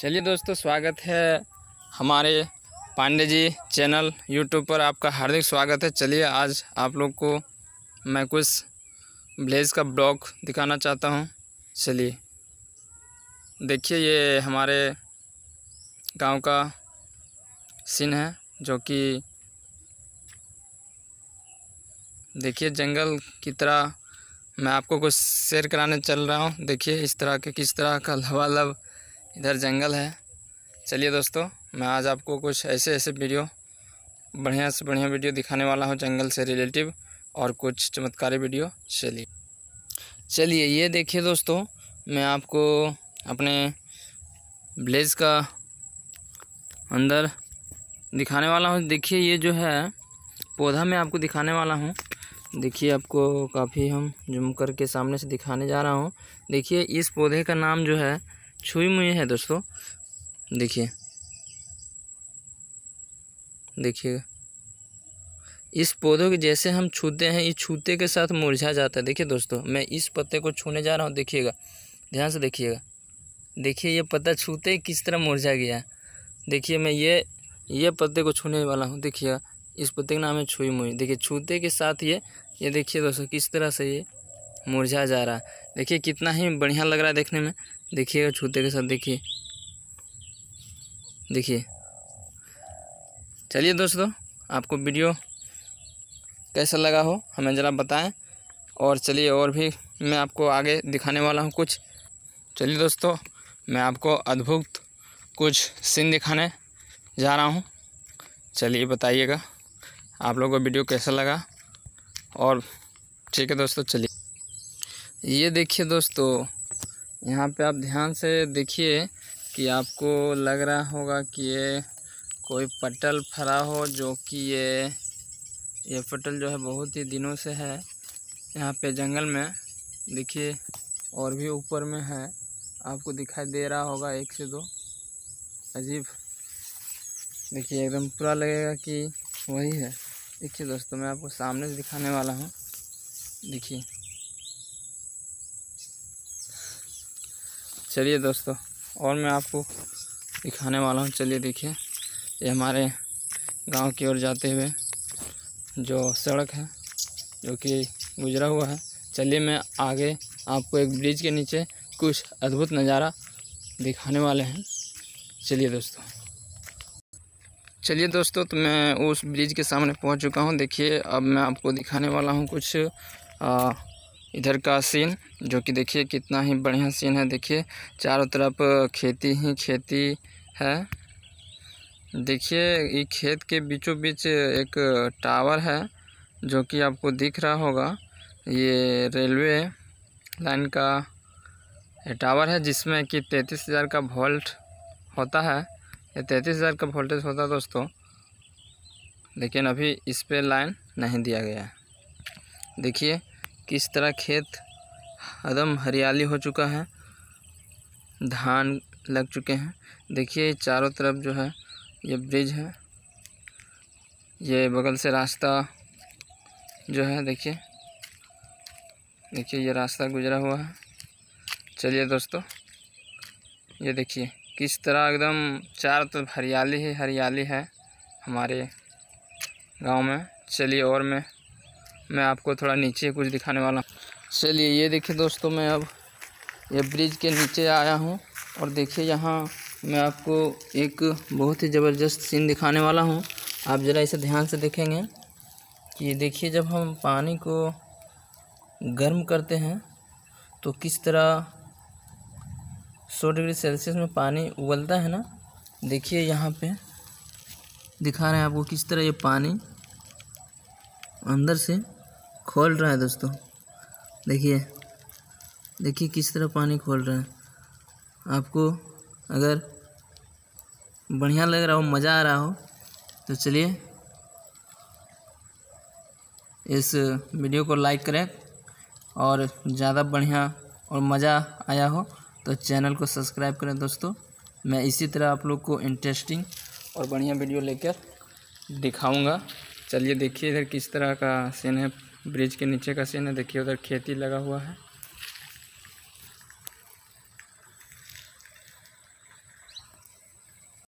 चलिए दोस्तों स्वागत है हमारे पांडे जी चैनल यूट्यूब पर आपका हार्दिक स्वागत है चलिए आज आप लोग को मैं कुछ ब्लेज का ब्लॉग दिखाना चाहता हूँ चलिए देखिए ये हमारे गांव का सीन है जो कि देखिए जंगल की तरह मैं आपको कुछ शेयर कराने चल रहा हूँ देखिए इस तरह के किस तरह का लव इधर जंगल है चलिए दोस्तों मैं आज आपको कुछ ऐसे ऐसे वीडियो बढ़िया से बढ़िया वीडियो दिखाने वाला हूँ जंगल से रिलेटिव और कुछ चमत्कारी वीडियो चलिए चलिए ये देखिए दोस्तों मैं आपको अपने ब्लेज का अंदर दिखाने वाला हूँ देखिए ये जो है पौधा मैं आपको दिखाने वाला हूँ देखिए आपको काफ़ी हम जुम करके सामने से दिखाने जा रहा हूँ देखिए इस पौधे का नाम जो है छुई मुई है दोस्तों देखिए देखिएगा इस पौधों के जैसे हम छूते हैं ये छूते के साथ मुरझा जाता है देखिए दोस्तों मैं इस पत्ते को छूने जा रहा हूँ देखिएगा ध्यान से देखिएगा देखिए ये पत्ता छूते ही किस तरह मुरझा गया देखिए मैं ये ये पत्ते को छूने वाला हूँ देखिएगा इस पत्ते का नाम है छुई मुई देखिए छूते के साथ ये ये देखिए दोस्तों किस तरह से ये मुरझा जा रहा है देखिए कितना ही बढ़िया लग रहा है देखने में देखिएगा छूते के साथ देखिए देखिए चलिए दोस्तों आपको वीडियो कैसा लगा हो हमें ज़रा बताएं और चलिए और भी मैं आपको आगे दिखाने वाला हूँ कुछ चलिए दोस्तों मैं आपको अद्भुत कुछ सीन दिखाने जा रहा हूँ चलिए बताइएगा आप लोगों को वीडियो कैसा लगा और ठीक है दोस्तों चलिए ये देखिए दोस्तों यहाँ पे आप ध्यान से देखिए कि आपको लग रहा होगा कि ये कोई पटल फरा हो जो कि ये ये पटल जो है बहुत ही दिनों से है यहाँ पे जंगल में देखिए और भी ऊपर में है आपको दिखाई दे रहा होगा एक से दो अजीब देखिए एकदम पूरा लगेगा कि वही है देखिए दोस्तों मैं आपको सामने से दिखाने वाला हूँ देखिए चलिए दोस्तों और मैं आपको दिखाने वाला हूँ चलिए देखिए ये हमारे गांव की ओर जाते हुए जो सड़क है जो कि गुजरा हुआ है चलिए मैं आगे आपको एक ब्रिज के नीचे कुछ अद्भुत नज़ारा दिखाने वाले हैं चलिए दोस्तों चलिए दोस्तों तो मैं उस ब्रिज के सामने पहुंच चुका हूं देखिए अब मैं आपको दिखाने वाला हूं कुछ इधर का सीन जो कि देखिए कितना ही बढ़िया सीन है देखिए चारों तरफ खेती ही खेती है देखिए ये खेत के बीचों बीच एक टावर है जो कि आपको दिख रहा होगा ये रेलवे लाइन का टावर है जिसमें कि तैंतीस हज़ार का वोल्ट होता है ये तैंतीस हज़ार का वोल्टेज होता है दोस्तों लेकिन अभी इस पर लाइन नहीं दिया गया है देखिए किस तरह खेत एकदम हरियाली हो चुका है धान लग चुके हैं देखिए चारों तरफ जो है ये ब्रिज है ये बगल से रास्ता जो है देखिए देखिए ये रास्ता गुजरा हुआ है चलिए दोस्तों ये देखिए किस तरह एकदम चारों तरफ हरियाली ही हरियाली है हमारे गांव में चलिए और मैं मैं आपको थोड़ा नीचे कुछ दिखाने वाला हूँ चलिए ये देखिए दोस्तों मैं अब ये ब्रिज के नीचे आया हूँ और देखिए यहाँ मैं आपको एक बहुत ही ज़बरदस्त सीन दिखाने वाला हूँ आप ज़रा इसे ध्यान से देखेंगे कि देखिए जब हम पानी को गर्म करते हैं तो किस तरह सौ डिग्री सेल्सियस में पानी उबलता है ना देखिए यहाँ पे दिखा रहे हैं आपको किस तरह ये पानी अंदर से खोल रहा है दोस्तों देखिए देखिए किस तरह पानी खोल रहा है आपको अगर बढ़िया लग रहा हो मज़ा आ रहा हो तो चलिए इस वीडियो को लाइक करें और ज़्यादा बढ़िया और मज़ा आया हो तो चैनल को सब्सक्राइब करें दोस्तों मैं इसी तरह आप लोग को इंटरेस्टिंग और बढ़िया वीडियो लेकर दिखाऊंगा चलिए देखिए इधर किस तरह का सीन है ब्रिज के नीचे का सीन है देखिए उधर खेती लगा हुआ है।